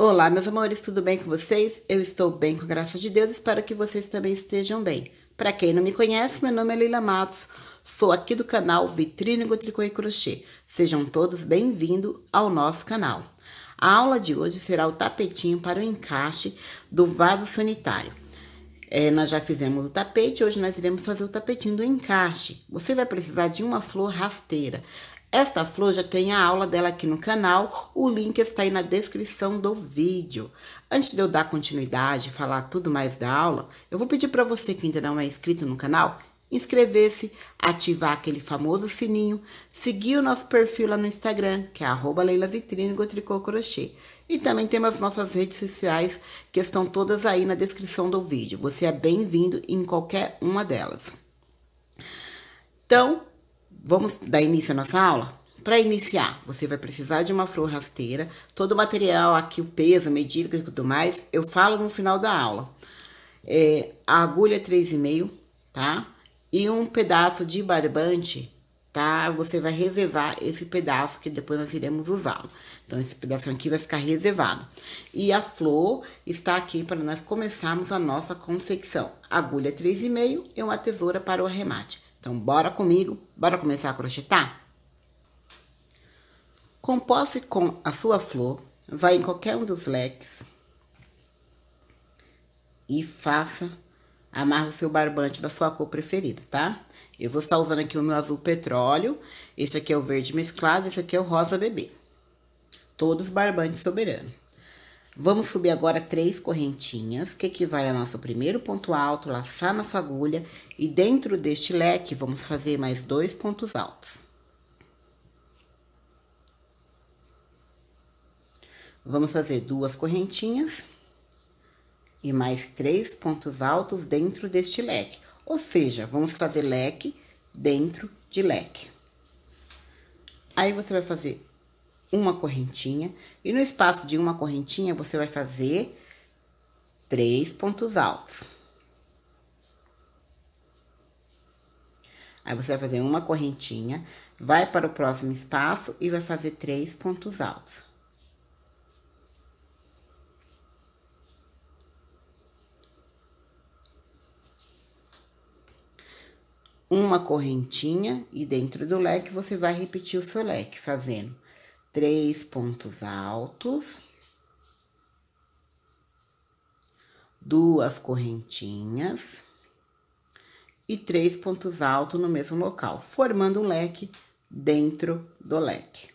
Olá, meus amores, tudo bem com vocês? Eu estou bem, com graça de Deus, espero que vocês também estejam bem. Para quem não me conhece, meu nome é Leila Matos, sou aqui do canal Vitrínigo Tricô e Crochê. Sejam todos bem-vindos ao nosso canal. A aula de hoje será o tapetinho para o encaixe do vaso sanitário. É, nós já fizemos o tapete, hoje nós iremos fazer o tapetinho do encaixe. Você vai precisar de uma flor rasteira. Esta flor já tem a aula dela aqui no canal, o link está aí na descrição do vídeo. Antes de eu dar continuidade e falar tudo mais da aula, eu vou pedir para você que ainda não é inscrito no canal, inscrever-se, ativar aquele famoso sininho, seguir o nosso perfil lá no Instagram, que é arroba E também temos nossas redes sociais, que estão todas aí na descrição do vídeo. Você é bem-vindo em qualquer uma delas. Então, Vamos dar início à nossa aula? Para iniciar, você vai precisar de uma flor rasteira, todo o material aqui, o peso, a medida e tudo mais, eu falo no final da aula. É, a agulha 3,5, é tá? E um pedaço de barbante, tá? Você vai reservar esse pedaço que depois nós iremos usá-lo. Então, esse pedaço aqui vai ficar reservado. E a flor está aqui para nós começarmos a nossa confecção. Agulha 3,5 é e uma tesoura para o arremate. Então, bora comigo, bora começar a crochetar? Compose com a sua flor, vai em qualquer um dos leques e faça, amarra o seu barbante da sua cor preferida, tá? Eu vou estar usando aqui o meu azul petróleo, esse aqui é o verde mesclado, esse aqui é o rosa bebê. Todos barbantes soberano. Vamos subir agora três correntinhas, que equivale ao nosso primeiro ponto alto, laçar nossa agulha e dentro deste leque vamos fazer mais dois pontos altos. Vamos fazer duas correntinhas e mais três pontos altos dentro deste leque. Ou seja, vamos fazer leque dentro de leque. Aí, você vai fazer uma correntinha e no espaço de uma correntinha você vai fazer três pontos altos. Aí você vai fazer uma correntinha, vai para o próximo espaço e vai fazer três pontos altos. Uma correntinha e dentro do leque você vai repetir o seu leque, fazendo três pontos altos, duas correntinhas e três pontos altos no mesmo local, formando um leque dentro do leque.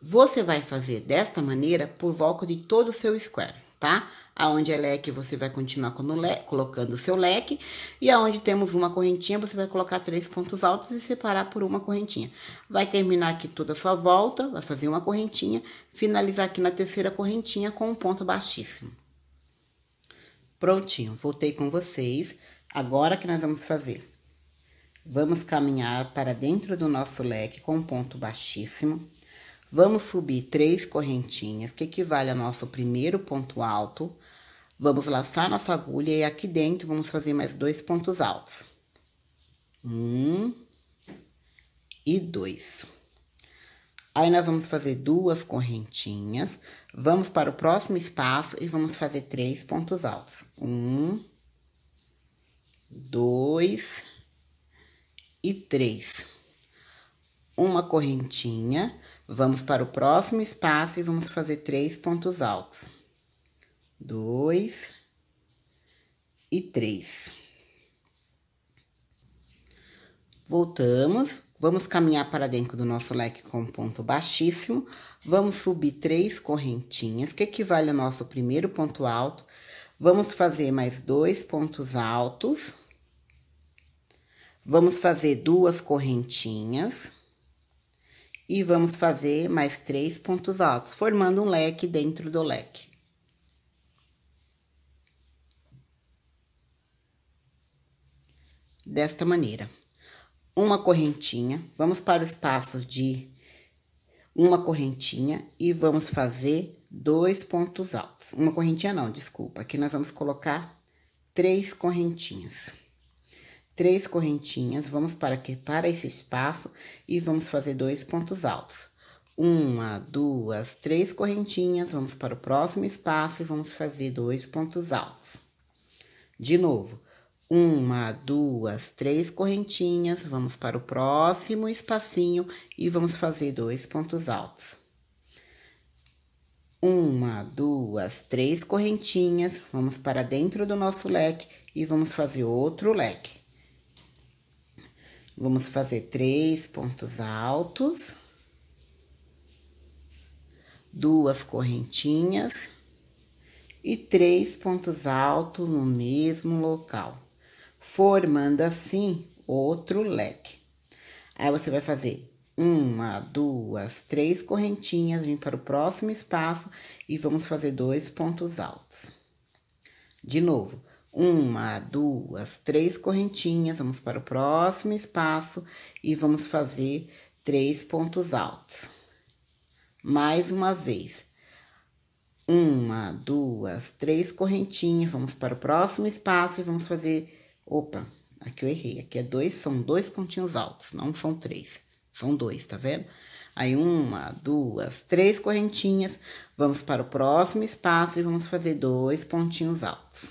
Você vai fazer desta maneira por volta de todo o seu square, tá? Aonde é leque, você vai continuar colocando o seu leque. E aonde temos uma correntinha, você vai colocar três pontos altos e separar por uma correntinha. Vai terminar aqui toda a sua volta, vai fazer uma correntinha, finalizar aqui na terceira correntinha com um ponto baixíssimo. Prontinho, voltei com vocês. Agora que nós vamos fazer? Vamos caminhar para dentro do nosso leque com um ponto baixíssimo Vamos subir três correntinhas, que equivale ao nosso primeiro ponto alto. Vamos laçar nossa agulha e aqui dentro vamos fazer mais dois pontos altos. Um e dois. Aí, nós vamos fazer duas correntinhas, vamos para o próximo espaço e vamos fazer três pontos altos. Um, dois e três. Uma correntinha, Vamos para o próximo espaço e vamos fazer três pontos altos. Dois e três. Voltamos, vamos caminhar para dentro do nosso leque com ponto baixíssimo. Vamos subir três correntinhas, que equivale ao nosso primeiro ponto alto. Vamos fazer mais dois pontos altos. Vamos fazer duas correntinhas. E vamos fazer mais três pontos altos, formando um leque dentro do leque. Desta maneira. Uma correntinha, vamos para os espaço de uma correntinha e vamos fazer dois pontos altos. Uma correntinha não, desculpa. Aqui nós vamos colocar três correntinhas três correntinhas, vamos para aqui, para esse espaço e vamos fazer dois pontos altos. Uma, duas, três correntinhas, vamos para o próximo espaço e vamos fazer dois pontos altos. De novo, uma, duas, três correntinhas, vamos para o próximo espacinho e vamos fazer dois pontos altos. Uma, duas, três correntinhas, vamos para dentro do nosso leque e vamos fazer outro leque. Vamos fazer três pontos altos, duas correntinhas e três pontos altos no mesmo local, formando assim outro leque. Aí você vai fazer uma, duas, três correntinhas, vem para o próximo espaço e vamos fazer dois pontos altos. De novo, uma, duas, três correntinhas, vamos para o próximo espaço e vamos fazer três pontos altos. Mais uma vez. Uma, duas, três correntinhas, vamos para o próximo espaço e vamos fazer... Opa, aqui eu errei, aqui é dois, são dois pontinhos altos, não são três, são dois, tá vendo? Aí, uma, duas, três correntinhas, vamos para o próximo espaço e vamos fazer dois pontinhos altos.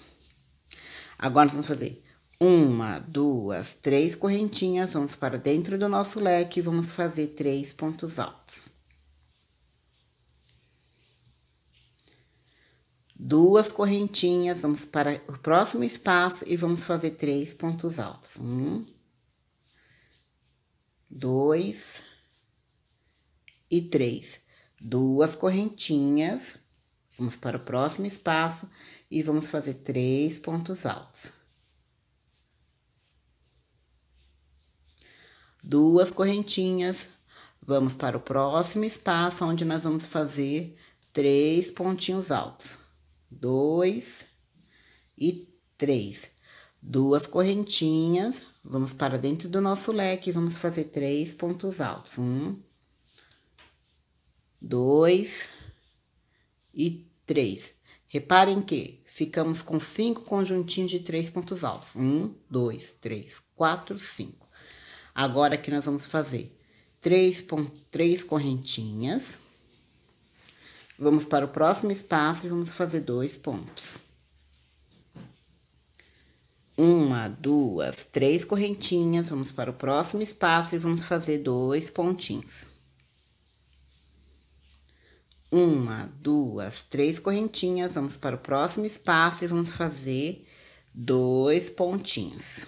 Agora nós vamos fazer uma, duas, três correntinhas, vamos para dentro do nosso leque, vamos fazer três pontos altos. Duas correntinhas, vamos para o próximo espaço e vamos fazer três pontos altos. Um, dois e três. Duas correntinhas, vamos para o próximo espaço e vamos fazer três pontos altos. Duas correntinhas, vamos para o próximo espaço, onde nós vamos fazer três pontinhos altos. Dois e três. Duas correntinhas, vamos para dentro do nosso leque, vamos fazer três pontos altos. Um, dois e três. Reparem que ficamos com cinco conjuntinhos de três pontos altos. Um, dois, três, quatro, cinco. Agora, aqui nós vamos fazer três, três correntinhas. Vamos para o próximo espaço e vamos fazer dois pontos. Uma, duas, três correntinhas, vamos para o próximo espaço e vamos fazer dois pontinhos uma, duas, três correntinhas, vamos para o próximo espaço e vamos fazer dois pontinhos.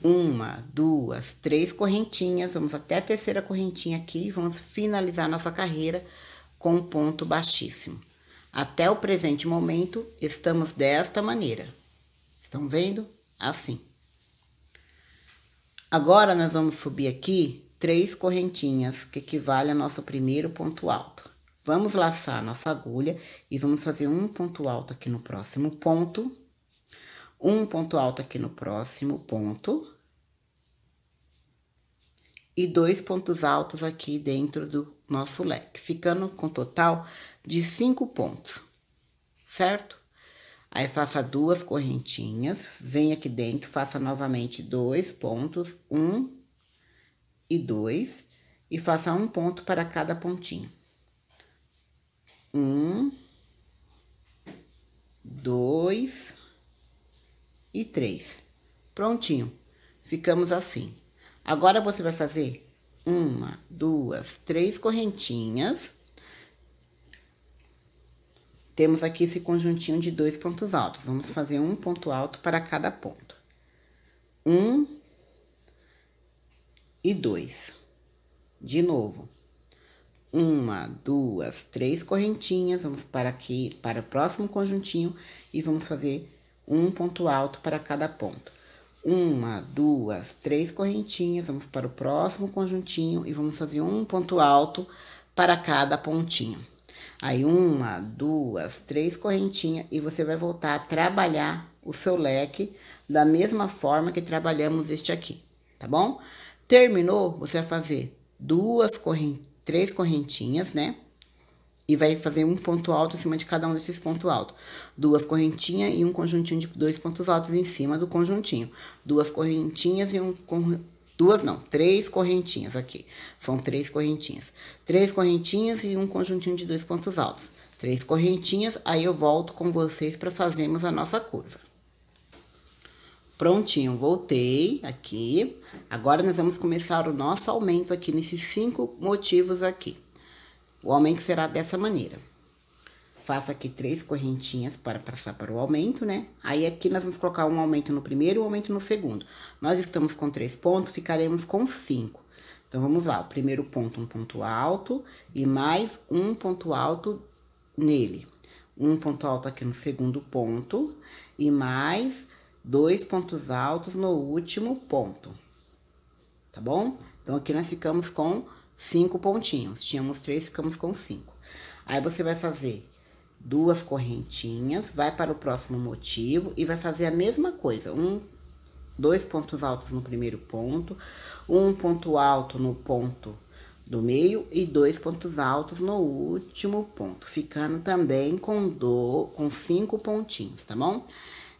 Uma, duas, três correntinhas, vamos até a terceira correntinha aqui e vamos finalizar nossa carreira com um ponto baixíssimo. Até o presente momento, estamos desta maneira. Estão vendo? Assim. Agora, nós vamos subir aqui três correntinhas, que equivale ao nosso primeiro ponto alto. Vamos laçar nossa agulha e vamos fazer um ponto alto aqui no próximo ponto, um ponto alto aqui no próximo ponto, e dois pontos altos aqui dentro do nosso leque, ficando com total de cinco pontos, certo? Aí, faça duas correntinhas, vem aqui dentro, faça novamente dois pontos, um e 2 e faça um ponto para cada pontinho. Um, dois e três. Prontinho. Ficamos assim. Agora, você vai fazer uma, duas, três correntinhas. Temos aqui esse conjuntinho de dois pontos altos. Vamos fazer um ponto alto para cada ponto. Um, e dois. De novo, uma, duas, três correntinhas, vamos para aqui, para o próximo conjuntinho e vamos fazer um ponto alto para cada ponto. Uma, duas, três correntinhas, vamos para o próximo conjuntinho e vamos fazer um ponto alto para cada pontinho. Aí, uma, duas, três correntinhas e você vai voltar a trabalhar o seu leque da mesma forma que trabalhamos este aqui, tá bom? Terminou, você vai fazer duas correntes, três correntinhas, né? E vai fazer um ponto alto em cima de cada um desses pontos altos. Duas correntinhas e um conjuntinho de dois pontos altos em cima do conjuntinho. Duas correntinhas e um duas não, três correntinhas aqui. São três correntinhas. Três correntinhas e um conjuntinho de dois pontos altos. Três correntinhas, aí eu volto com vocês para fazermos a nossa curva. Prontinho, voltei aqui. Agora nós vamos começar o nosso aumento aqui nesses cinco motivos aqui. O aumento será dessa maneira. Faça aqui três correntinhas para passar para o aumento, né? Aí aqui nós vamos colocar um aumento no primeiro e um aumento no segundo. Nós estamos com três pontos, ficaremos com cinco. Então, vamos lá. O primeiro ponto, um ponto alto e mais um ponto alto nele. Um ponto alto aqui no segundo ponto e mais dois pontos altos no último ponto, tá bom? Então, aqui nós ficamos com cinco pontinhos. Tínhamos três, ficamos com cinco. Aí, você vai fazer duas correntinhas, vai para o próximo motivo e vai fazer a mesma coisa. Um, dois pontos altos no primeiro ponto, um ponto alto no ponto do meio e dois pontos altos no último ponto, ficando também com do, com cinco pontinhos, tá bom?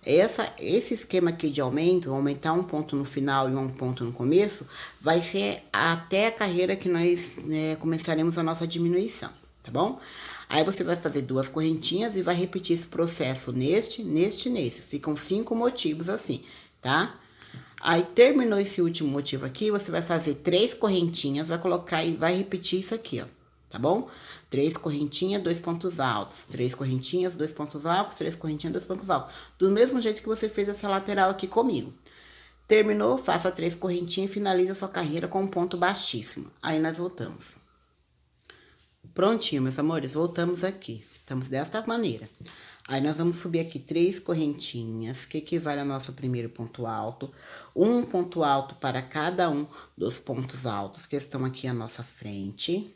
Essa, esse esquema aqui de aumento, aumentar um ponto no final e um ponto no começo, vai ser até a carreira que nós né, começaremos a nossa diminuição, tá bom? Aí você vai fazer duas correntinhas e vai repetir esse processo neste, neste, nesse. Ficam cinco motivos assim, tá? Aí terminou esse último motivo aqui, você vai fazer três correntinhas, vai colocar e vai repetir isso aqui, ó, tá bom? Três correntinhas, dois pontos altos. Três correntinhas, dois pontos altos. Três correntinhas, dois pontos altos. Do mesmo jeito que você fez essa lateral aqui comigo. Terminou, faça três correntinhas e finaliza sua carreira com um ponto baixíssimo. Aí nós voltamos. Prontinho, meus amores, voltamos aqui. Estamos desta maneira. Aí, nós vamos subir aqui três correntinhas, que equivale ao nosso primeiro ponto alto. Um ponto alto para cada um dos pontos altos que estão aqui à nossa frente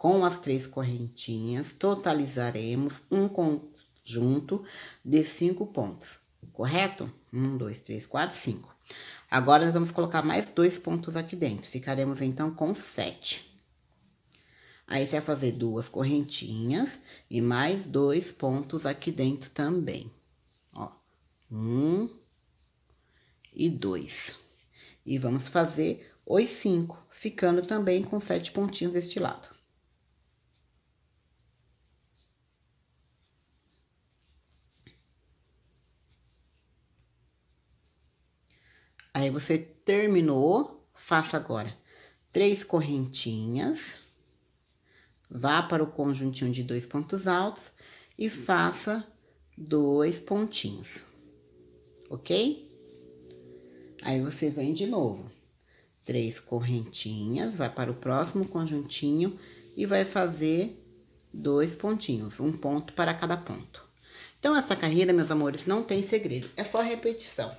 com as três correntinhas, totalizaremos um conjunto de cinco pontos, correto? Um, dois, três, quatro, cinco. Agora, nós vamos colocar mais dois pontos aqui dentro, ficaremos então com sete. Aí, você vai fazer duas correntinhas e mais dois pontos aqui dentro também, ó. Um e dois. E vamos fazer os cinco, ficando também com sete pontinhos deste lado. Aí você terminou, faça agora três correntinhas, vá para o conjuntinho de dois pontos altos e faça dois pontinhos, ok? Aí você vem de novo, três correntinhas, vai para o próximo conjuntinho e vai fazer dois pontinhos, um ponto para cada ponto. Então, essa carreira, meus amores, não tem segredo, é só repetição.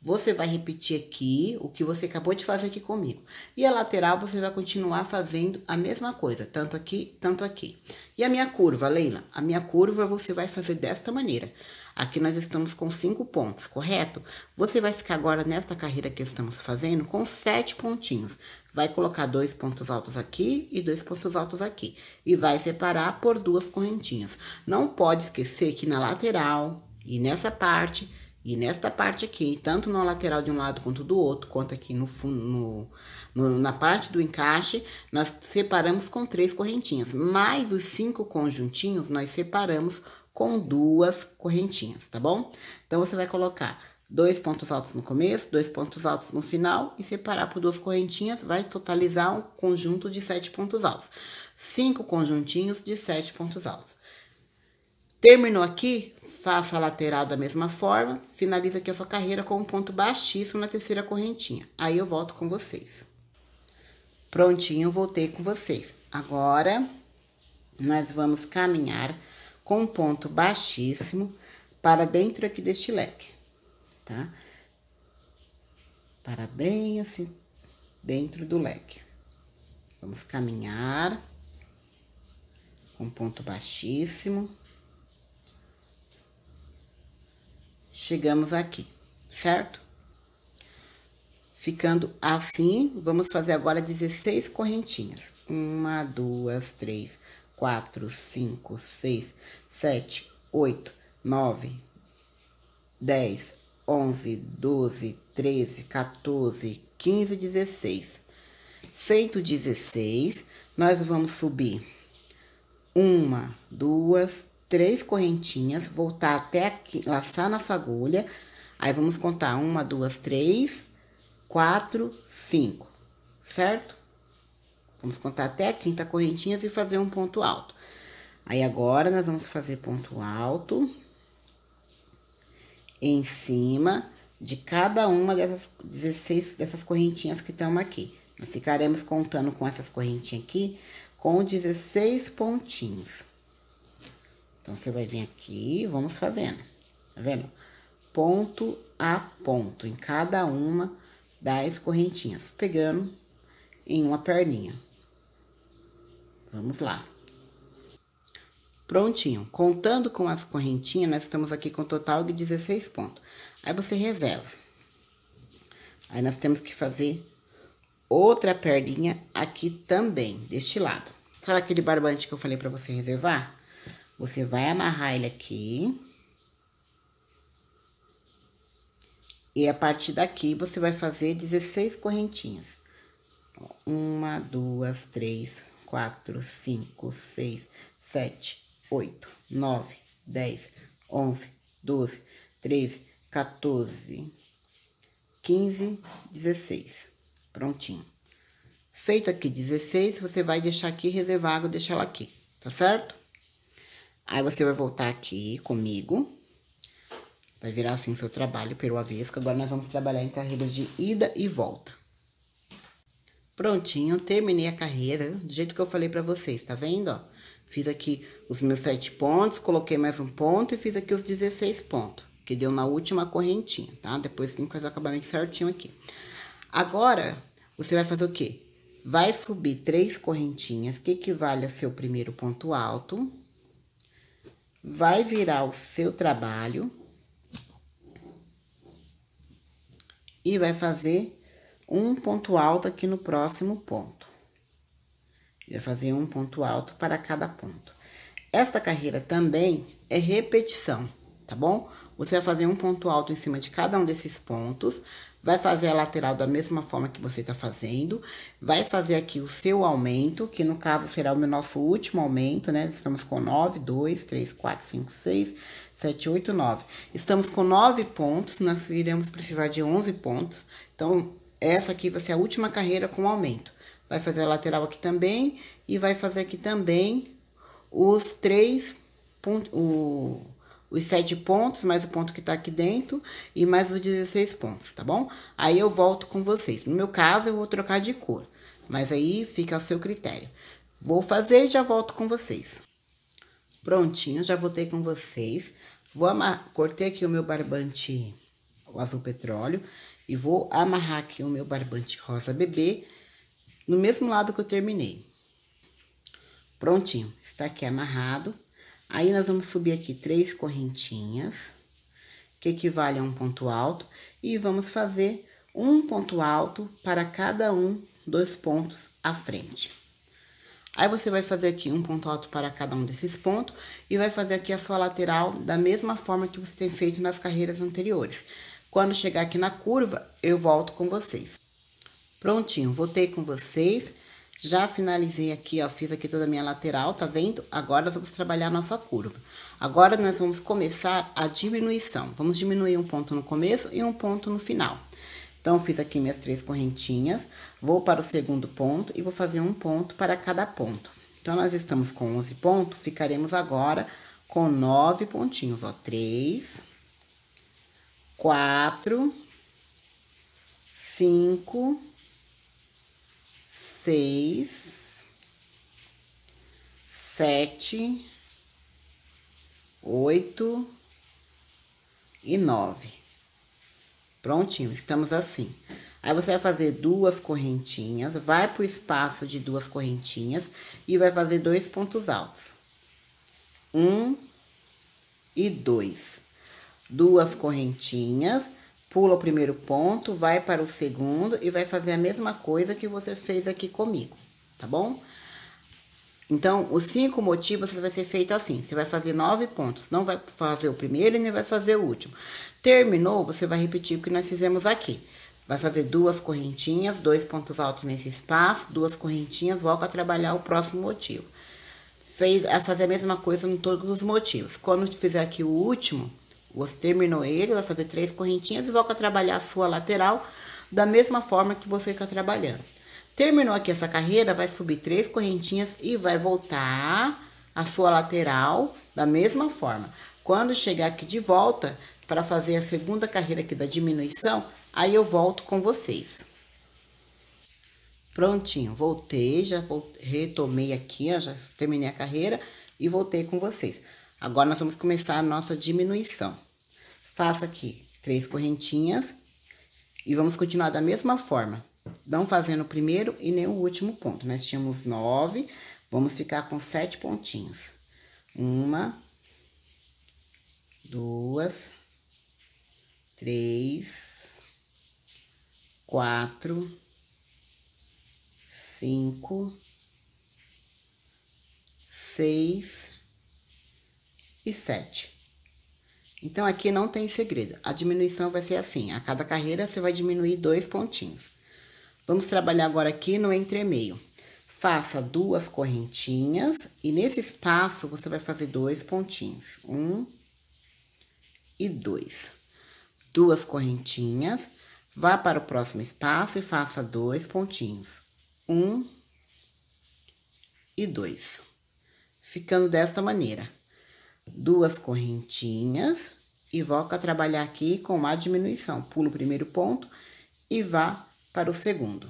Você vai repetir aqui o que você acabou de fazer aqui comigo. E a lateral você vai continuar fazendo a mesma coisa, tanto aqui, tanto aqui. E a minha curva, Leila? A minha curva você vai fazer desta maneira. Aqui nós estamos com cinco pontos, correto? Você vai ficar agora nesta carreira que estamos fazendo com sete pontinhos. Vai colocar dois pontos altos aqui e dois pontos altos aqui. E vai separar por duas correntinhas. Não pode esquecer que na lateral e nessa parte e nesta parte aqui, tanto na lateral de um lado quanto do outro, quanto aqui no fundo, no, no, na parte do encaixe, nós separamos com três correntinhas. Mais os cinco conjuntinhos, nós separamos com duas correntinhas, tá bom? Então, você vai colocar dois pontos altos no começo, dois pontos altos no final e separar por duas correntinhas, vai totalizar um conjunto de sete pontos altos. Cinco conjuntinhos de sete pontos altos. Terminou aqui, Faça a lateral da mesma forma, finaliza aqui a sua carreira com um ponto baixíssimo na terceira correntinha. Aí eu volto com vocês. Prontinho, voltei com vocês. Agora, nós vamos caminhar com um ponto baixíssimo para dentro aqui deste leque, tá? Para bem assim, dentro do leque. Vamos caminhar com um ponto baixíssimo. chegamos aqui, certo? Ficando assim, vamos fazer agora 16 correntinhas. Uma, duas, três, quatro, cinco, seis, sete, oito, nove, dez, onze, doze, treze, quatorze, quinze, dezesseis. Feito 16, nós vamos subir uma, duas, três correntinhas, voltar até aqui, laçar nossa agulha. Aí, vamos contar uma, duas, três, quatro, cinco, certo? Vamos contar até a quinta correntinhas e fazer um ponto alto. Aí, agora, nós vamos fazer ponto alto em cima de cada uma dessas 16, dessas correntinhas que estão aqui. Nós ficaremos contando com essas correntinhas aqui com 16 pontinhos. Então, você vai vir aqui, vamos fazendo, tá vendo? Ponto a ponto, em cada uma das correntinhas, pegando em uma perninha. Vamos lá. Prontinho. Contando com as correntinhas, nós estamos aqui com um total de 16 pontos. Aí, você reserva. Aí, nós temos que fazer outra perninha aqui também, deste lado. Sabe aquele barbante que eu falei pra você reservar? Você vai amarrar ele aqui. E a partir daqui, você vai fazer 16 correntinhas. Uma, duas, três, quatro, cinco, seis, sete, oito, nove, dez, onze, doze, treze, 14, 15, 16. Prontinho. Feito aqui 16, você vai deixar aqui reservado, deixar ela aqui, tá certo? Aí você vai voltar aqui comigo. Vai virar assim seu trabalho pelo avesso. Agora nós vamos trabalhar em carreiras de ida e volta. Prontinho, terminei a carreira do jeito que eu falei pra vocês, tá vendo? Ó, fiz aqui os meus sete pontos, coloquei mais um ponto e fiz aqui os 16 pontos, que deu na última correntinha, tá? Depois tem que fazer o acabamento certinho aqui. Agora, você vai fazer o quê? Vai subir três correntinhas, que equivale a seu primeiro ponto alto, vai virar o seu trabalho e vai fazer um ponto alto aqui no próximo ponto. Vai fazer um ponto alto para cada ponto. Esta carreira também é repetição, tá bom? Você vai fazer um ponto alto em cima de cada um desses pontos, vai fazer a lateral da mesma forma que você está fazendo, vai fazer aqui o seu aumento, que no caso será o nosso último aumento, né? Estamos com 9, 2, 3, 4, 5, 6, 7, 8, 9. Estamos com 9 pontos, nós iremos precisar de 11 pontos. Então, essa aqui vai ser a última carreira com aumento. Vai fazer a lateral aqui também e vai fazer aqui também os três pontos os 7 pontos, mais o ponto que tá aqui dentro, e mais os 16 pontos, tá bom? Aí eu volto com vocês. No meu caso, eu vou trocar de cor, mas aí fica ao seu critério. Vou fazer e já volto com vocês. Prontinho, já voltei com vocês. Vou amar... Cortei aqui o meu barbante o azul petróleo e vou amarrar aqui o meu barbante rosa bebê no mesmo lado que eu terminei. Prontinho, está aqui amarrado. Aí, nós vamos subir aqui três correntinhas, que equivale a um ponto alto, e vamos fazer um ponto alto para cada um dos pontos à frente. Aí, você vai fazer aqui um ponto alto para cada um desses pontos e vai fazer aqui a sua lateral da mesma forma que você tem feito nas carreiras anteriores. Quando chegar aqui na curva, eu volto com vocês. Prontinho, voltei com vocês. Já finalizei aqui, ó, fiz aqui toda a minha lateral, tá vendo? Agora nós vamos trabalhar a nossa curva. Agora nós vamos começar a diminuição. Vamos diminuir um ponto no começo e um ponto no final. Então, fiz aqui minhas três correntinhas, vou para o segundo ponto e vou fazer um ponto para cada ponto. Então, nós estamos com 11 pontos, ficaremos agora com nove pontinhos, ó. Três, quatro, cinco seis, sete, oito e nove. Prontinho, estamos assim. Aí você vai fazer duas correntinhas, vai pro espaço de duas correntinhas e vai fazer dois pontos altos. Um e dois. Duas correntinhas Pula o primeiro ponto, vai para o segundo e vai fazer a mesma coisa que você fez aqui comigo, tá bom? Então, os cinco motivos vai ser feito assim. Você vai fazer nove pontos. Não vai fazer o primeiro e nem vai fazer o último. Terminou, você vai repetir o que nós fizemos aqui. Vai fazer duas correntinhas, dois pontos altos nesse espaço, duas correntinhas, volta a trabalhar o próximo motivo. Fez, a fazer a mesma coisa em todos os motivos. Quando fizer aqui o último, você terminou ele, vai fazer três correntinhas e volta a trabalhar a sua lateral da mesma forma que você está trabalhando. Terminou aqui essa carreira, vai subir três correntinhas e vai voltar a sua lateral da mesma forma. Quando chegar aqui de volta, para fazer a segunda carreira aqui da diminuição, aí eu volto com vocês. Prontinho, voltei, já voltei, retomei aqui, ó, já terminei a carreira e voltei com vocês. Agora, nós vamos começar a nossa diminuição. Faço aqui três correntinhas e vamos continuar da mesma forma. Não fazendo o primeiro e nem o último ponto. Nós tínhamos nove, vamos ficar com sete pontinhos. Uma, duas, três, quatro, cinco, seis, e 7. Então, aqui não tem segredo. A diminuição vai ser assim. A cada carreira, você vai diminuir dois pontinhos. Vamos trabalhar agora aqui no entremeio. Faça duas correntinhas e nesse espaço, você vai fazer dois pontinhos. Um e dois. Duas correntinhas. Vá para o próximo espaço e faça dois pontinhos. Um e dois. Ficando desta maneira duas correntinhas e volta a trabalhar aqui com a diminuição. Pula o primeiro ponto e vá para o segundo.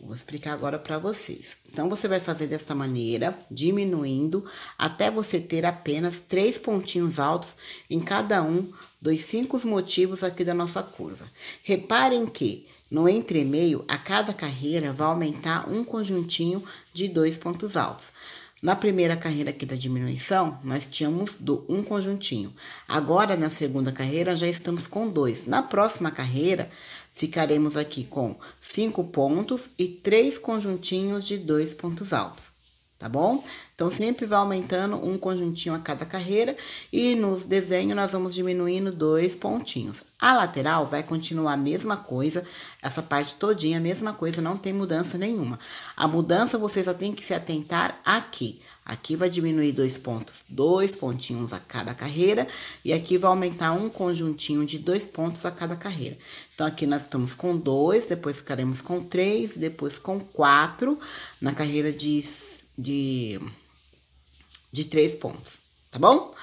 Vou explicar agora para vocês. Então, você vai fazer desta maneira, diminuindo, até você ter apenas três pontinhos altos em cada um dos cinco motivos aqui da nossa curva. Reparem que no entremeio, a cada carreira vai aumentar um conjuntinho de dois pontos altos. Na primeira carreira aqui da diminuição, nós tínhamos do um conjuntinho. Agora, na segunda carreira, já estamos com dois. Na próxima carreira, ficaremos aqui com cinco pontos e três conjuntinhos de dois pontos altos tá bom? Então, sempre vai aumentando um conjuntinho a cada carreira e nos desenhos nós vamos diminuindo dois pontinhos. A lateral vai continuar a mesma coisa, essa parte todinha a mesma coisa, não tem mudança nenhuma. A mudança você só tem que se atentar aqui. Aqui vai diminuir dois pontos, dois pontinhos a cada carreira e aqui vai aumentar um conjuntinho de dois pontos a cada carreira. Então, aqui nós estamos com dois, depois ficaremos com três, depois com quatro, na carreira de de, de três pontos, tá bom?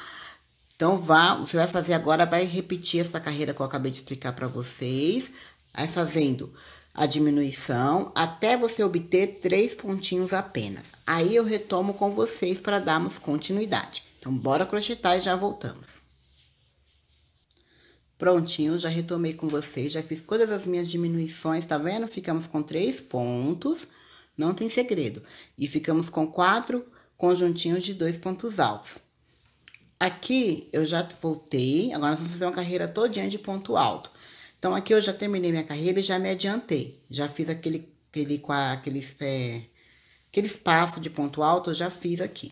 Então, vá, você vai fazer agora, vai repetir essa carreira que eu acabei de explicar para vocês. Vai fazendo a diminuição até você obter três pontinhos apenas. Aí eu retomo com vocês para darmos continuidade. Então, bora crochetar e já voltamos. Prontinho, já retomei com vocês, já fiz todas as minhas diminuições, tá vendo? Ficamos com três pontos não tem segredo. E ficamos com quatro conjuntinhos de dois pontos altos. Aqui eu já voltei, agora nós vamos fazer uma carreira todinha de ponto alto. Então, aqui eu já terminei minha carreira e já me adiantei. Já fiz aquele, aquele, aquele, é, aquele espaço de ponto alto, eu já fiz aqui.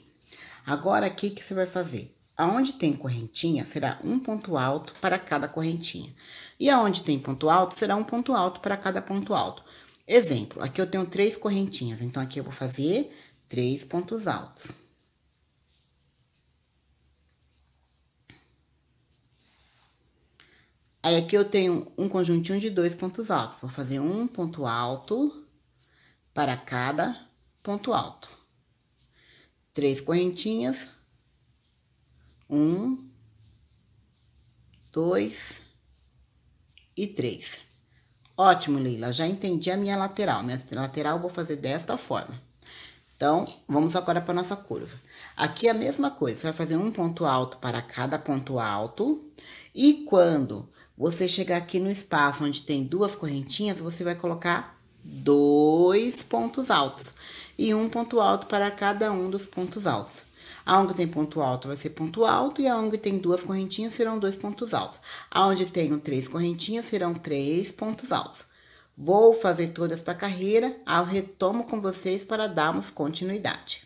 Agora, aqui, o que você vai fazer? Aonde tem correntinha, será um ponto alto para cada correntinha. E aonde tem ponto alto, será um ponto alto para cada ponto alto. Exemplo, aqui eu tenho três correntinhas, então aqui eu vou fazer três pontos altos. Aí, aqui eu tenho um conjuntinho de dois pontos altos. Vou fazer um ponto alto para cada ponto alto. Três correntinhas. Um, dois e três. Ótimo, Leila, já entendi a minha lateral. Minha lateral eu vou fazer desta forma. Então, vamos agora para nossa curva. Aqui é a mesma coisa, você vai fazer um ponto alto para cada ponto alto. E quando você chegar aqui no espaço onde tem duas correntinhas, você vai colocar dois pontos altos. E um ponto alto para cada um dos pontos altos. Aonde tem ponto alto vai ser ponto alto e aonde tem duas correntinhas serão dois pontos altos. Aonde tenho três correntinhas serão três pontos altos. Vou fazer toda esta carreira, eu retomo com vocês para darmos continuidade.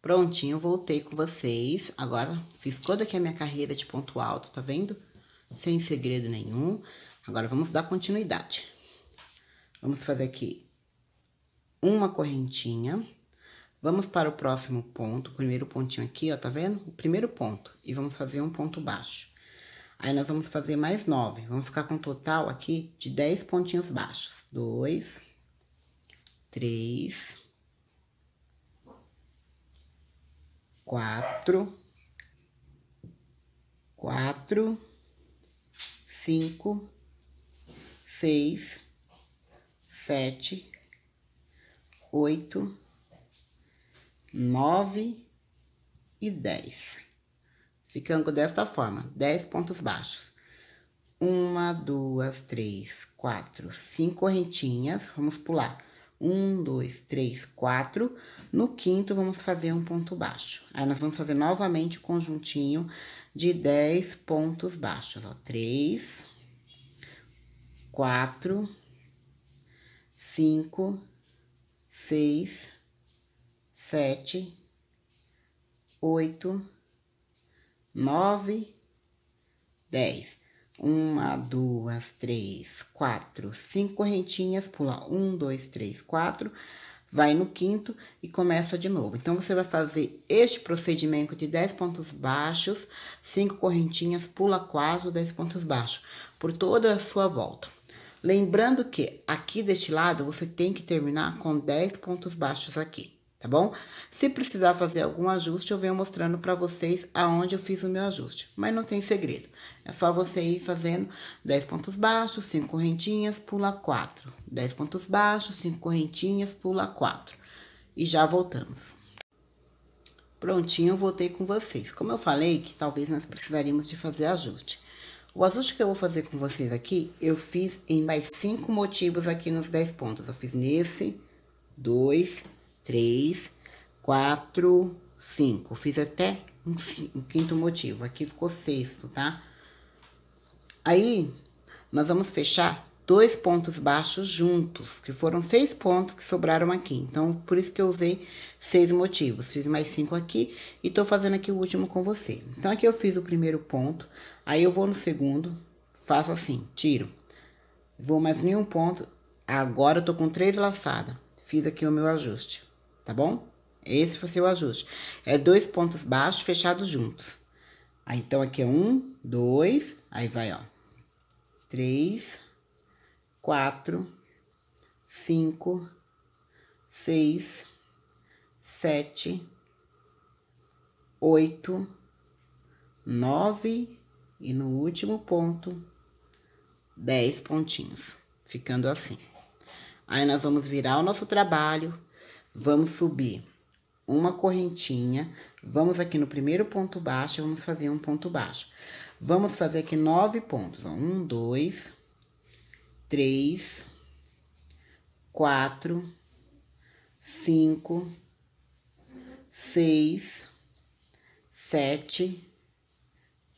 Prontinho, voltei com vocês. Agora, fiz toda aqui a minha carreira de ponto alto, tá vendo? Sem segredo nenhum. Agora, vamos dar continuidade. Vamos fazer aqui uma correntinha. Vamos para o próximo ponto, o primeiro pontinho aqui, ó, tá vendo? O primeiro ponto, e vamos fazer um ponto baixo. Aí, nós vamos fazer mais nove, vamos ficar com um total aqui de dez pontinhos baixos. Dois, três, quatro, quatro, cinco, seis, sete, oito, 9 e 10. Ficando desta forma, 10 pontos baixos. Uma, duas, três, quatro, cinco correntinhas. Vamos pular. Um, dois, três, quatro. No quinto, vamos fazer um ponto baixo. Aí, nós vamos fazer novamente o conjuntinho de 10 pontos baixos, ó. 3, 4, 5, 6, sete, oito, nove, dez. Uma, duas, três, quatro, cinco correntinhas, pula um, dois, três, quatro, vai no quinto e começa de novo. Então, você vai fazer este procedimento de dez pontos baixos, cinco correntinhas, pula quatro, dez pontos baixos, por toda a sua volta. Lembrando que aqui deste lado, você tem que terminar com dez pontos baixos aqui tá bom? Se precisar fazer algum ajuste, eu venho mostrando para vocês aonde eu fiz o meu ajuste, mas não tem segredo. É só você ir fazendo 10 pontos baixos, 5 correntinhas, pula 4. 10 pontos baixos, 5 correntinhas, pula 4. E já voltamos. Prontinho, voltei com vocês. Como eu falei que talvez nós precisaríamos de fazer ajuste. O ajuste que eu vou fazer com vocês aqui, eu fiz em mais cinco motivos aqui nos 10 pontos. Eu fiz nesse, dois, três, quatro, cinco. Fiz até um, um quinto motivo. Aqui ficou sexto, tá? Aí, nós vamos fechar dois pontos baixos juntos, que foram seis pontos que sobraram aqui. Então, por isso que eu usei seis motivos. Fiz mais cinco aqui e tô fazendo aqui o último com você. Então, aqui eu fiz o primeiro ponto, aí eu vou no segundo, faço assim, tiro. Vou mais nenhum ponto, agora eu tô com três laçadas. Fiz aqui o meu ajuste tá bom? Esse foi seu ajuste. É dois pontos baixos fechados juntos. Aí, então, aqui é um, dois, aí vai, ó. Três, quatro, cinco, seis, sete, oito, nove e no último ponto, dez pontinhos. Ficando assim. Aí, nós vamos virar o nosso trabalho Vamos subir uma correntinha, vamos aqui no primeiro ponto baixo, vamos fazer um ponto baixo. Vamos fazer aqui nove pontos, ó. Um, dois, três, quatro, cinco, seis, sete,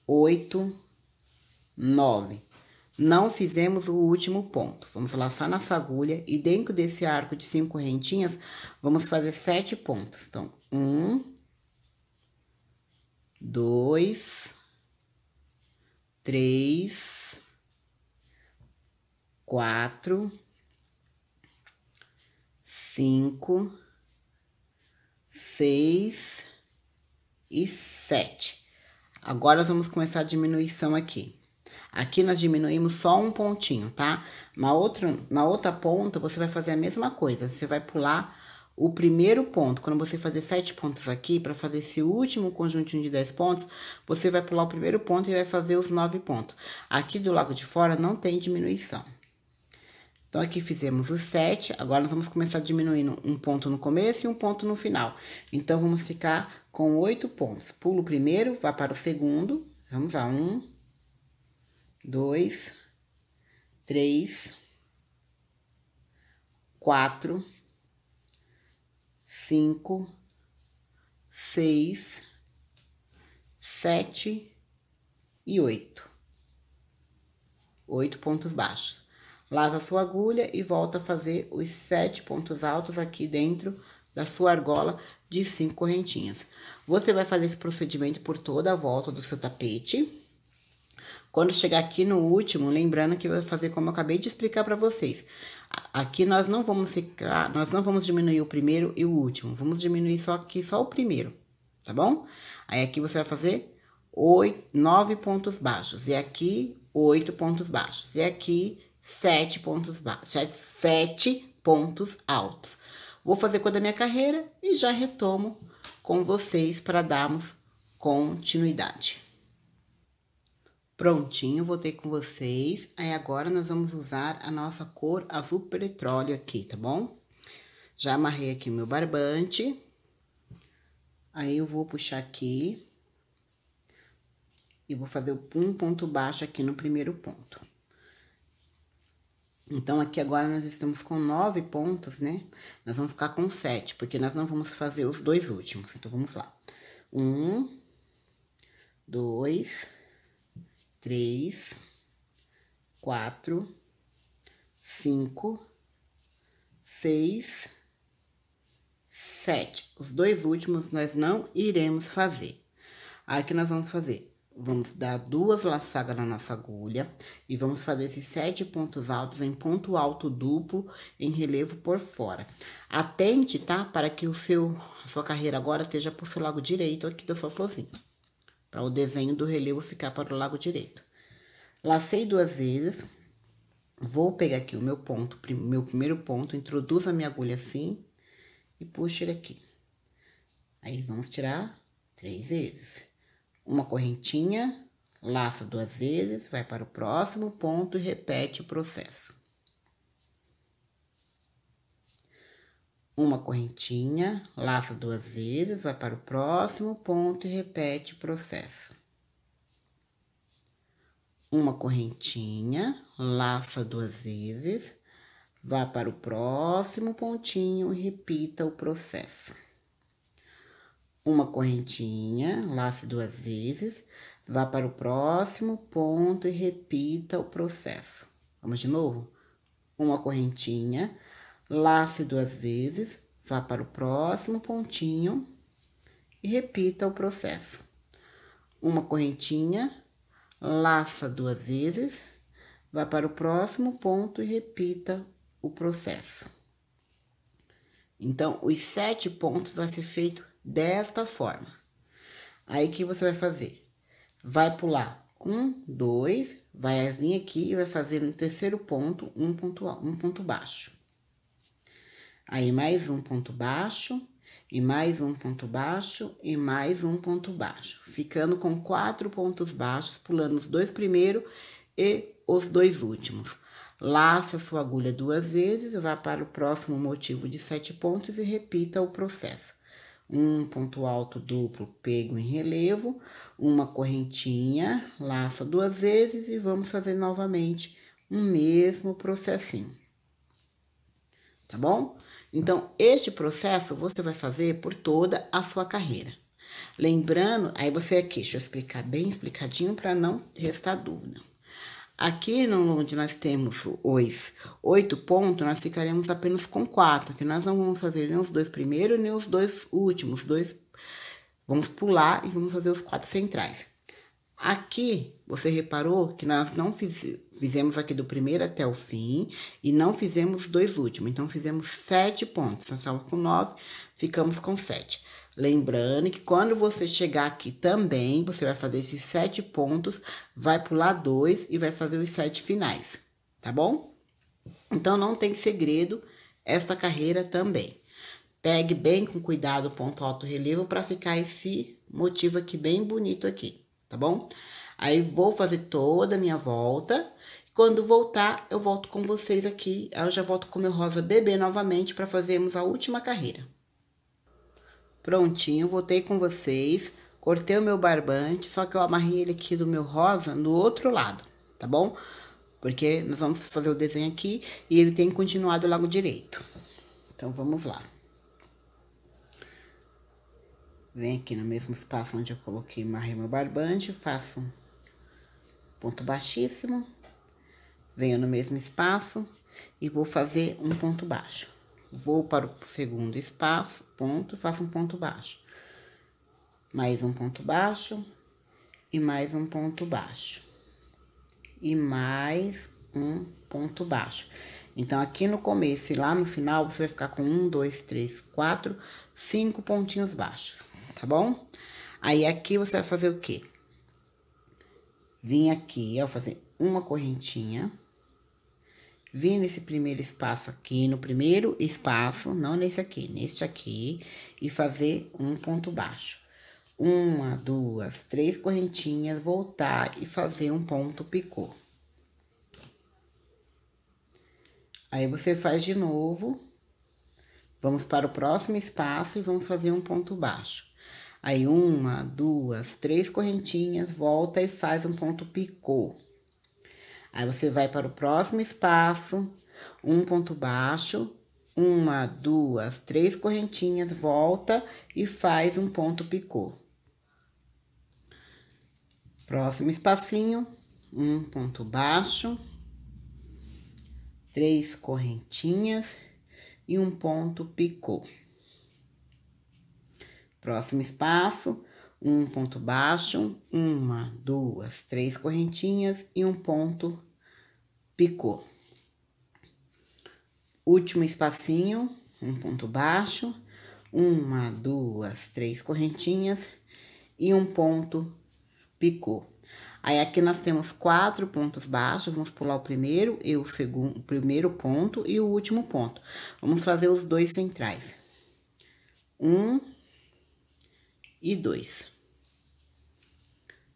oito, nove. Não fizemos o último ponto. Vamos laçar nossa agulha e dentro desse arco de cinco correntinhas, vamos fazer sete pontos. Então, um, dois, três, quatro, cinco, seis e sete. Agora, vamos começar a diminuição aqui. Aqui nós diminuímos só um pontinho, tá? Na outra, na outra ponta, você vai fazer a mesma coisa. Você vai pular o primeiro ponto. Quando você fazer sete pontos aqui, para fazer esse último conjuntinho de dez pontos, você vai pular o primeiro ponto e vai fazer os nove pontos. Aqui do lado de fora não tem diminuição. Então, aqui fizemos os sete, agora nós vamos começar diminuindo um ponto no começo e um ponto no final. Então, vamos ficar com oito pontos. Pulo o primeiro, vá para o segundo, vamos lá, um, dois, três, quatro, cinco, seis, sete e oito. Oito pontos baixos. Lava sua agulha e volta a fazer os sete pontos altos aqui dentro da sua argola de cinco correntinhas. Você vai fazer esse procedimento por toda a volta do seu tapete. Quando chegar aqui no último, lembrando que vai fazer como eu acabei de explicar para vocês. Aqui nós não vamos ficar, nós não vamos diminuir o primeiro e o último. Vamos diminuir só aqui só o primeiro, tá bom? Aí aqui você vai fazer oito, nove pontos baixos e aqui oito pontos baixos e aqui sete pontos baixos, sete pontos altos. Vou fazer com a da minha carreira e já retomo com vocês para darmos continuidade. Prontinho, voltei com vocês. Aí agora nós vamos usar a nossa cor azul petróleo aqui, tá bom? Já amarrei aqui o meu barbante. Aí eu vou puxar aqui. E vou fazer um ponto baixo aqui no primeiro ponto. Então, aqui agora nós estamos com nove pontos, né? Nós vamos ficar com sete, porque nós não vamos fazer os dois últimos. Então, vamos lá. Um, dois, três, quatro, cinco, seis, sete. Os dois últimos nós não iremos fazer. Aí, que nós vamos fazer? Vamos dar duas laçadas na nossa agulha e vamos fazer esses sete pontos altos em ponto alto duplo em relevo por fora. Atente, tá? Para que o seu, a sua carreira agora esteja pro seu lado direito aqui da sua florzinha para o desenho do relevo ficar para o lado direito. Lacei duas vezes, vou pegar aqui o meu ponto, meu primeiro ponto, introduzo a minha agulha assim e puxo ele aqui. Aí, vamos tirar três vezes. Uma correntinha, laça duas vezes, vai para o próximo ponto e repete o processo. uma correntinha, laça duas vezes, vai para o próximo ponto e repete o processo. Uma correntinha, laça duas vezes, vá para o próximo pontinho e repita o processo. Uma correntinha, laça duas vezes, vá para o próximo ponto e repita o processo. Vamos de novo? Uma correntinha, Lace duas vezes, vá para o próximo pontinho e repita o processo. Uma correntinha, laça duas vezes, vá para o próximo ponto e repita o processo. Então, os sete pontos vai ser feito desta forma. Aí, o que você vai fazer? Vai pular um, dois, vai vir aqui e vai fazer no terceiro ponto um ponto, um ponto baixo. Aí mais um ponto baixo e mais um ponto baixo e mais um ponto baixo, ficando com quatro pontos baixos, pulando os dois primeiros e os dois últimos. Laça sua agulha duas vezes, vá para o próximo motivo de sete pontos e repita o processo. Um ponto alto duplo pego em relevo, uma correntinha, laça duas vezes e vamos fazer novamente o mesmo processinho. Tá bom? Então, este processo você vai fazer por toda a sua carreira. Lembrando, aí você aqui, deixa eu explicar bem explicadinho para não restar dúvida. Aqui onde nós temos os oito pontos, nós ficaremos apenas com quatro, que nós não vamos fazer nem os dois primeiros, nem os dois últimos, dois. Vamos pular e vamos fazer os quatro centrais. Aqui, você reparou que nós não fiz, fizemos aqui do primeiro até o fim e não fizemos dois últimos. Então, fizemos sete pontos. Nós estávamos com nove, ficamos com sete. Lembrando que quando você chegar aqui também, você vai fazer esses sete pontos, vai pular dois e vai fazer os sete finais, tá bom? Então, não tem segredo esta carreira também. Pegue bem com cuidado o ponto alto relevo para ficar esse motivo aqui bem bonito aqui tá bom? Aí vou fazer toda a minha volta. Quando voltar, eu volto com vocês aqui. Aí eu já volto com meu rosa bebê novamente para fazermos a última carreira. Prontinho, voltei com vocês. Cortei o meu barbante, só que eu amarrei ele aqui do meu rosa no outro lado, tá bom? Porque nós vamos fazer o desenho aqui e ele tem que continuar do lado direito. Então, vamos lá. Venho aqui no mesmo espaço onde eu coloquei marrei meu barbante, faço ponto baixíssimo. Venho no mesmo espaço e vou fazer um ponto baixo. Vou para o segundo espaço, ponto, faço um ponto baixo. Mais um ponto baixo e mais um ponto baixo. E mais um ponto baixo. Então, aqui no começo e lá no final, você vai ficar com um, dois, três, quatro, cinco pontinhos baixos tá bom? Aí, aqui, você vai fazer o quê? Vim aqui, eu vou fazer uma correntinha. Vim nesse primeiro espaço aqui, no primeiro espaço, não nesse aqui, neste aqui. E fazer um ponto baixo. Uma, duas, três correntinhas, voltar e fazer um ponto picô. Aí, você faz de novo. Vamos para o próximo espaço e vamos fazer um ponto baixo. Aí, uma, duas, três correntinhas, volta e faz um ponto picô. Aí, você vai para o próximo espaço, um ponto baixo, uma, duas, três correntinhas, volta e faz um ponto picô. Próximo espacinho, um ponto baixo, três correntinhas e um ponto picô. Próximo espaço, um ponto baixo, uma, duas, três correntinhas e um ponto picô. Último espacinho, um ponto baixo, uma, duas, três correntinhas e um ponto picô. Aí aqui nós temos quatro pontos baixos, vamos pular o primeiro e o segundo, o primeiro ponto e o último ponto. Vamos fazer os dois centrais. Um, e dois.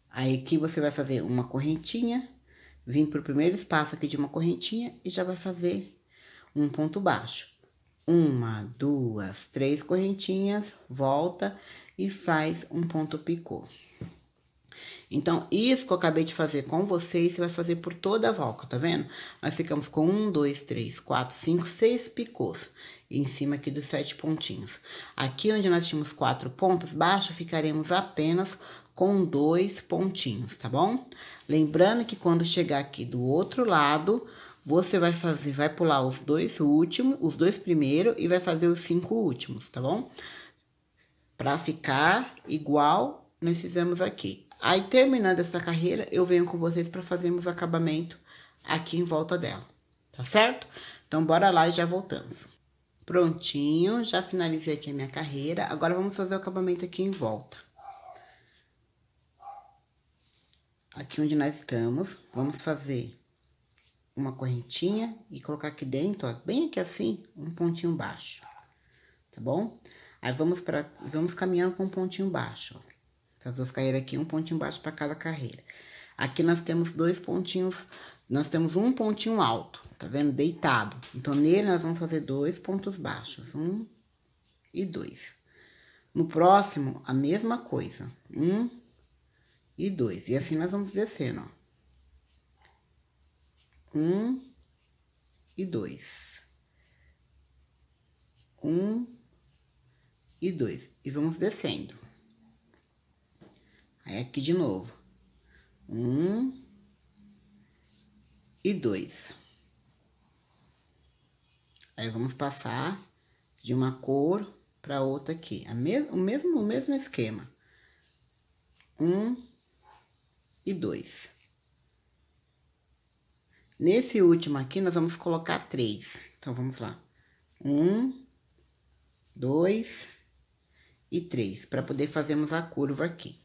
Aí, aqui você vai fazer uma correntinha, vir pro primeiro espaço aqui de uma correntinha e já vai fazer um ponto baixo. Uma, duas, três correntinhas, volta e faz um ponto picô. Então, isso que eu acabei de fazer com vocês, você vai fazer por toda a volta, tá vendo? Nós ficamos com um, dois, três, quatro, cinco, seis picôs em cima aqui dos sete pontinhos. Aqui onde nós tínhamos quatro pontos baixo ficaremos apenas com dois pontinhos, tá bom? Lembrando que quando chegar aqui do outro lado, você vai fazer, vai pular os dois últimos, os dois primeiros e vai fazer os cinco últimos, tá bom? Pra ficar igual nós fizemos aqui. Aí, terminando essa carreira, eu venho com vocês para fazermos acabamento aqui em volta dela, tá certo? Então, bora lá e já voltamos. Prontinho, já finalizei aqui a minha carreira. Agora, vamos fazer o acabamento aqui em volta. Aqui onde nós estamos, vamos fazer uma correntinha e colocar aqui dentro, ó, bem aqui assim, um pontinho baixo, tá bom? Aí, vamos, pra, vamos caminhando com um pontinho baixo, ó. Essas duas carreiras aqui, um pontinho baixo para cada carreira. Aqui nós temos dois pontinhos, nós temos um pontinho alto tá vendo? Deitado. Então, nele nós vamos fazer dois pontos baixos, um e dois. No próximo, a mesma coisa, um e dois. E assim nós vamos descendo, ó. Um e dois. Um e dois. E vamos descendo. Aí, aqui de novo. Um e dois. Aí, vamos passar de uma cor para outra aqui. A mes o, mesmo, o mesmo esquema. Um e dois. Nesse último aqui, nós vamos colocar três. Então, vamos lá. Um, dois e três, para poder fazermos a curva aqui.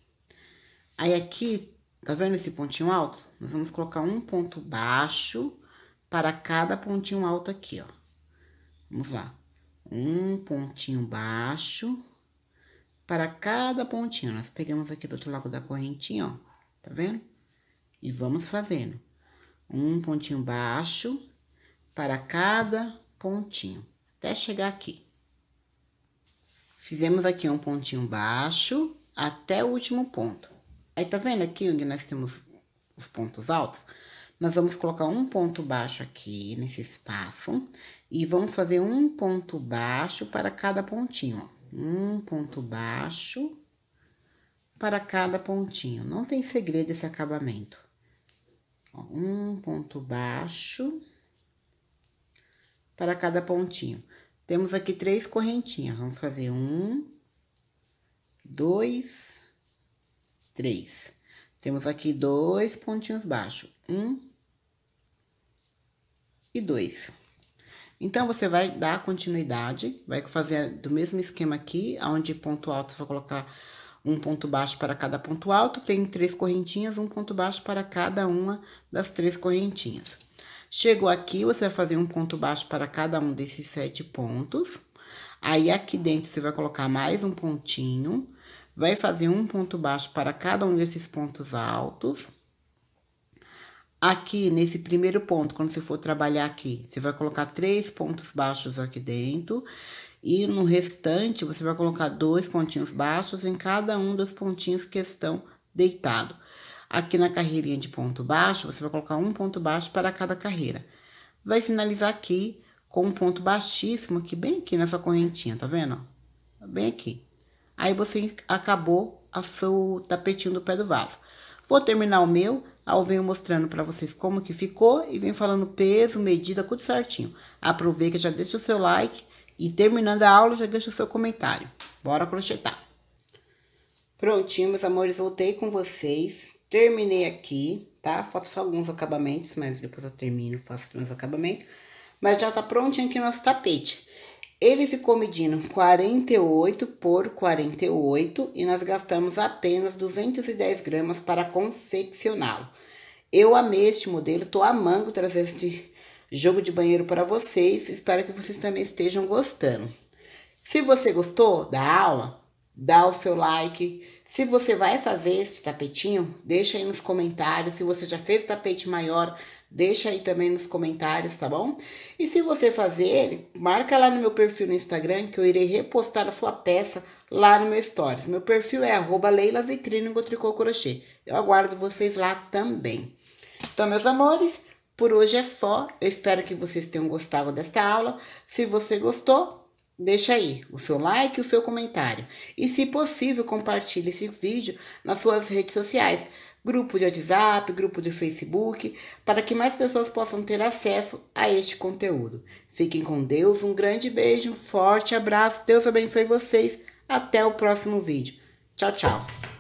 Aí, aqui, tá vendo esse pontinho alto? Nós vamos colocar um ponto baixo para cada pontinho alto aqui, ó. Vamos lá. Um pontinho baixo para cada pontinho. Nós pegamos aqui do outro lado da correntinha, ó. Tá vendo? E vamos fazendo. Um pontinho baixo para cada pontinho. Até chegar aqui. Fizemos aqui um pontinho baixo até o último ponto. Aí, tá vendo aqui onde nós temos os pontos altos? Nós vamos colocar um ponto baixo aqui nesse espaço e vamos fazer um ponto baixo para cada pontinho, ó. Um ponto baixo para cada pontinho. Não tem segredo esse acabamento. Ó, um ponto baixo para cada pontinho. Temos aqui três correntinhas. Vamos fazer um, dois, três. Temos aqui dois pontinhos baixos. Um e dois. Então, você vai dar continuidade, vai fazer do mesmo esquema aqui, onde ponto alto você vai colocar um ponto baixo para cada ponto alto, tem três correntinhas, um ponto baixo para cada uma das três correntinhas. Chegou aqui, você vai fazer um ponto baixo para cada um desses sete pontos. Aí, aqui dentro, você vai colocar mais um pontinho, vai fazer um ponto baixo para cada um desses pontos altos. Aqui, nesse primeiro ponto, quando você for trabalhar aqui, você vai colocar três pontos baixos aqui dentro. E no restante, você vai colocar dois pontinhos baixos em cada um dos pontinhos que estão deitado. Aqui na carreirinha de ponto baixo, você vai colocar um ponto baixo para cada carreira. Vai finalizar aqui com um ponto baixíssimo aqui, bem aqui nessa correntinha, tá vendo? Bem aqui. Aí, você acabou a seu tapetinho do pé do vaso. Vou terminar o meu Aí eu venho mostrando para vocês como que ficou e venho falando peso, medida, tudo certinho. Aproveita, já deixa o seu like e terminando a aula já deixa o seu comentário. Bora crochetar. Prontinho, meus amores, voltei com vocês. Terminei aqui, tá? Falta só alguns acabamentos, mas depois eu termino, faço os acabamentos. Mas já tá prontinho aqui nosso tapete. Ele ficou medindo 48 por 48 e nós gastamos apenas 210 gramas para confeccioná-lo. Eu amei este modelo, tô amando trazer este jogo de banheiro para vocês. Espero que vocês também estejam gostando. Se você gostou da aula, dá o seu like. Se você vai fazer este tapetinho, deixa aí nos comentários. Se você já fez tapete maior, Deixa aí também nos comentários, tá bom? E se você fazer, marca lá no meu perfil no Instagram que eu irei repostar a sua peça lá no meu stories. Meu perfil é crochê. Eu aguardo vocês lá também. Então, meus amores, por hoje é só. Eu espero que vocês tenham gostado desta aula. Se você gostou, deixa aí o seu like e o seu comentário. E se possível, compartilhe esse vídeo nas suas redes sociais grupo de WhatsApp, grupo de Facebook, para que mais pessoas possam ter acesso a este conteúdo. Fiquem com Deus, um grande beijo, um forte abraço, Deus abençoe vocês. Até o próximo vídeo. Tchau, tchau.